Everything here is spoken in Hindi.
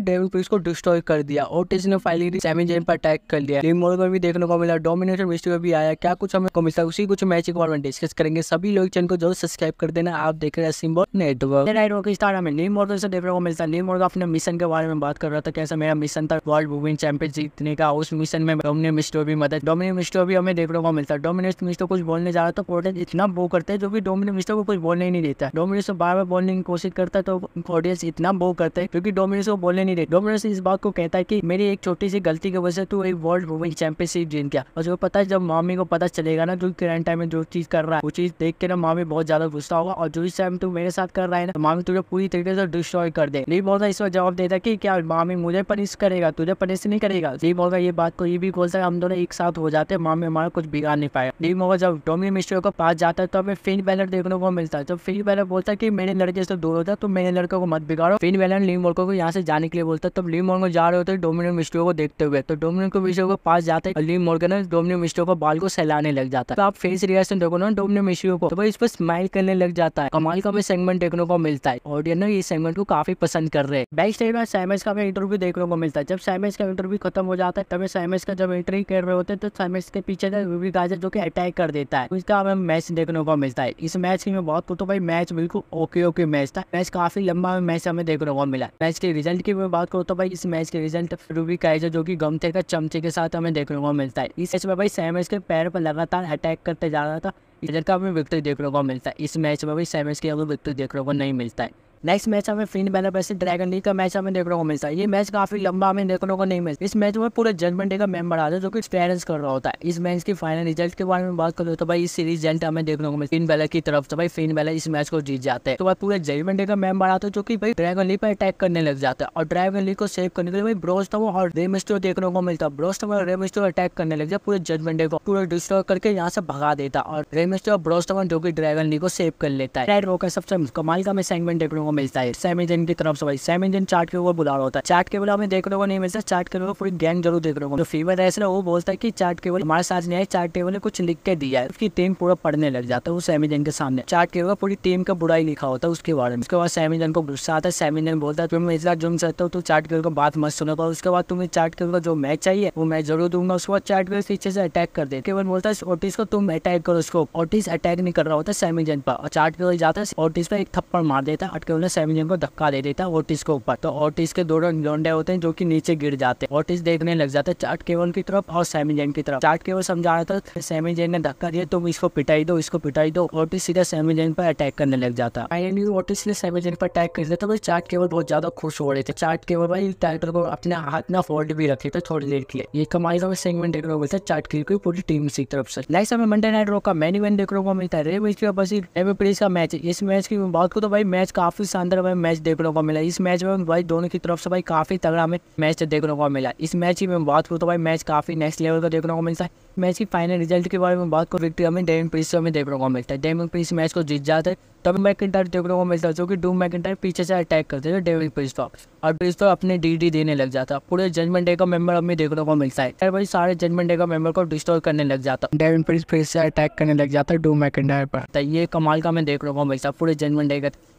डेविल क्रिस को डिस्ट्रॉय कर दिया और टेज ने फाइल सेमी जेन पर अटैक कर दिया टीम मोरगन भी देखने को मिला डोमिनेटर मिस्ट्री भी आया क्या कुछ हमें मिलता उसी कुछ मैच के बारे में डिस्कस करेंगे सभी लोग चैनल को जरूर सब्सक्राइब कर देना आप देख रहे हैं नेटवर्क स्टार हमें नीम मोर्गन से देखने को मिलता नीम मोर्गन अपने मिशन के बारे में बात कर रहा था कैसे मेरा मिशन था वर्ल्ड वुमेन चैंपियन जीतने का उस मिशन में डोमिन मिस्ट्रो भी मदद डोमिन मिस्ट्रो भी हमें देखने को मिलता डोमिनेट मिस्ट्रो कुछ बोलने जा रहा था ऑडियंस इतना बो करते हैं जो भी डोमिन मिस्ट्रो को कुछ बोलने ही नहीं देता डोमिनेट बार बार बोलने की कोशिश करता है तो ऑडियंस इतना बो करते है क्योंकि डोमिनेट को बोलने खेलने नहीं दे डोमिनस इस बात को कहता है कि मेरी एक छोटी सी गलती की वजह से तू एक वर्ल्ड वुमेन चैंपियनशिप जीत गया और जो पता है जब मामी को पता चलेगा ना जो करंट टाइम में जो चीज कर रहा है वो चीज देख के ना मामी बहुत ज्यादा गुस्सा होगा और जो इस टाइम तू मेरे साथ कर रहा है ना तो मामी तुझे पूरी तरीके से डिस्ट्रॉय कर दे नहीं बोलता इस वक्त जवाब देता है की क्या मामी मुझे पनिश करेगा तुझे पनिश नहीं करेगा ली बोलता ये बात को ये भी बोलता है हम दोनों एक साथ हो जाते हैं मामी हमारा कुछ बिगाड़ नहीं पाया नहीं मोगा जब डोमी मिश्र को पास जाता है तो हमें फिन बैलर देखने को मिलता है जब फिन बैलर बोलता है की मेरे लड़के से दूर होता है तो मेरे लड़के को मत बिगाड़ो फिन बैलर ली मोर्को को यहाँ से जाने के लिए बोलता है तब ली मॉर्गन जा रहे होते तो हैं डोमिनिक मिस्ट्रियो को देखते हुए तो को मिस्ट्रियो के पास जाते हैं ली मॉर्गन डोमिनिक मिस्ट्रियो का बाल को सहलाने लग जाता है तो आप फेस रिएक्शन देखो ना डोमिनिक मिस्ट्रियो को तो भाई इस पर स्माइल करने लग जाता है कमाल का भी सेगमेंट देखने को मिलता है ऑडियंस ना ये सेगमेंट को काफी पसंद कर रहे हैं बेस्ट टाइम में का भी इंटरव्यू देखने को मिलता है जब सैमेस का इंटरव्यू खत्म हो जाता है तब सैमेस का जब एंट्री कर रहे होते हैं तो सैमेस के पीछे गाजर जो की अटैक कर देता है उसका हमें मैच देखने को मिलता है इस मैच की मैं बहुत तो भाई मैच बिल्कुल ओके ओके मैच था मैच काफी लंबा मैच हमें देखने को मिला मैच के रिजल्ट की में बात करूँ तो भाई इस मैच के रिजल्ट रूबी काइजर जो कि गमते का चमचे के साथ हमें देखने को मिलता है इस मैच में भाई सैमस के पैर पर लगातार अटैक करते जा रहा था इधर का हमें विक्ट्री देखने को मिलता है इस मैच में भाई सैमस के हमें विक्ट्री देखने को नहीं मिलता है नेक्स्ट मैच हमें फिन बैनर वैसे ड्रैगन लीग का मैच हमें देखने को मिलता है ये मैच काफी लंबा हमें देखने को नहीं मिलता इस मैच में पूरे जजमेंट डे का मेंबर आता है जो कि एक्सपीरियंस कर रहा होता है इस मैच की फाइनल रिजल्ट के बारे में बात करो तो भाई इस सीरीज रिजल्ट हमें देखने को मिलता है फिन बैलर की तरफ से भाई फिन बैलर इस मैच को जीत जाते हैं तो भाई पूरे जजमेंट डे का मेंबर आता है जो कि भाई ड्रैगन लीग पर अटैक करने लग जाता है और ड्रैगन लीग को सेव करने के लिए भाई ब्रोस्टो और रेमिस्टो देखने को मिलता है ब्रोस्टो और रेमिस्टो अटैक करने लग जाए पूरे जजमेंट डे को पूरा डिस्ट्रॉय करके यहाँ से भगा देता और रेमिस्टो और ब्रोस्टो जो की ड्रैगन लीग को सेव कर लेता है सबसे कमाल का मैं सेगमेंट देखने को को मिलता है सेम इंजन की तरफ से भाई सेम इंजन चार्ट के ऊपर बुला रहा होता है चार्ट के बुला हमें देखने को नहीं मिलता चार्ट के ऊपर पूरी गैंग जरूर देखने को जो फीवर रेसर वो बोलता है की चार्ट केवल हमारे साथ नहीं आए चार्ट टेबल ने कुछ लिख के दिया है उसकी टीम पूरा पढ़ने लग जाता है वो सेम इंजन के सामने चार्ट केवल पूरी टीम का बुराई लिखा होता है उसके बारे में उसके बाद सेम इंजन को गुस्सा आता है सेम इंजन बोलता है तुम इतना जुम सकते हो तो चार्ट केवल को बात मत सुनो पाओ तो उसके बाद तुम्हें चार्ट केवल का जो मैच चाहिए वो मैच जरूर दूंगा उसके बाद चार्ट केवल पीछे से अटैक कर दे केवल बोलता है ओटिस को तुम अटैक करो उसको ओटिस अटैक नहीं कर रहा होता है सेम इंजन पर और चार्ट केवल जाता है ओटिस पर एक थप्पड़ मार देता है अटकेवल ने सैमजन को धक्का दे देता है ओटिस के ऊपर तो ओटिस के दोनों लोंडे होते हैं जो कि नीचे गिर जाते हैं ओटिस देखने लग जाते हैं चार्ट केवल की तरफ और सैमजन की तरफ चार्ट केवल समझा रहा था सैमजन ने धक्का दिया तुम इसको पिटाई दो इसको पिटाई दो ओटिस सीधा सैमजन पर अटैक करने लग जाता फाइनली ओटिस ने सैमजन पर अटैक कर दिया तो भाई चार्ट केवल बहुत ज्यादा खुश हो रहे थे चार्ट केवल भाई टाइटल को अपने हाथ में फोल्ड भी रखे थे थोड़ी देर के लिए ये कमाई का सेगमेंट देखने को मिलता है चार्ट की पूरी टीम की तरफ से नेक्स्ट हमें मंडे नाइट रो का मेन इवेंट देखने को मिलता है रेबिज के बसी रेबिज मैच इस मैच की बात को तो भाई मैच काफी शानदार हमें मैच देखने को मिला इस मैच में भाई दोनों की तरफ से भाई काफ़ी तगड़ा हमें मैच देखने को मिला इस मैच की मैं बात करूँ तो भाई मैच काफ़ी नेक्स्ट लेवल का देखने को मिलता है मैच की फाइनल रिजल्ट के बारे में बात करूँ विक्ट्री हमें डेविन प्रिंस से हमें देखने को मिलता है डेविन प्रिंस मैच को जीत जाते हैं तब मैकिटायर देखने को मिलता है जो कि डूम मैकिटायर पीछे से अटैक करते थे डेविन प्रिंस को और प्रिंस को तो अपने डी डी देने लग जाता है पूरे जजमेंट डे का मेंबर हमें देखने को मिलता है भाई सारे जजमेंट डे का मेंबर को डिस्ट्रॉय करने लग जाता है डेविन प्रिंस फिर से अटैक करने लग जाता है डूम मैकिटायर पर तो ये कमाल का हमें देखने को मिलता है पूरे जजमेंट डे का